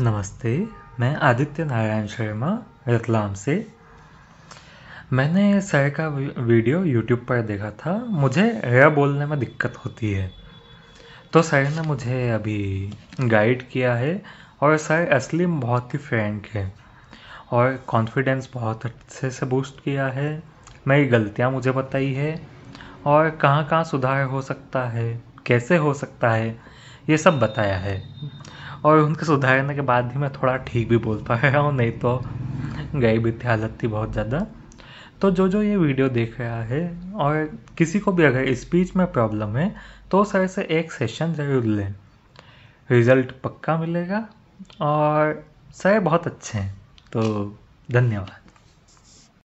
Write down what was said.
नमस्ते मैं आदित्य नारायण शर्मा रतलाम से मैंने सर का वीडियो यूट्यूब पर देखा था मुझे र बोलने में दिक्कत होती है तो सर ने मुझे अभी गाइड किया है और सर असली में बहुत ही फ्रेंक है और कॉन्फिडेंस बहुत अच्छे से बूस्ट किया है मेरी गलतियाँ मुझे बताई है और कहाँ कहाँ सुधार हो सकता है कैसे हो सकता है ये सब बताया है और उनके सुधारने के बाद ही मैं थोड़ा ठीक भी बोल पा रहा हूँ नहीं तो गई भी थी हालत थी बहुत ज़्यादा तो जो जो ये वीडियो देख रहा है और किसी को भी अगर स्पीच में प्रॉब्लम है तो सर से एक सेशन ज़रूर लें रिज़ल्ट पक्का मिलेगा और सर बहुत अच्छे हैं तो धन्यवाद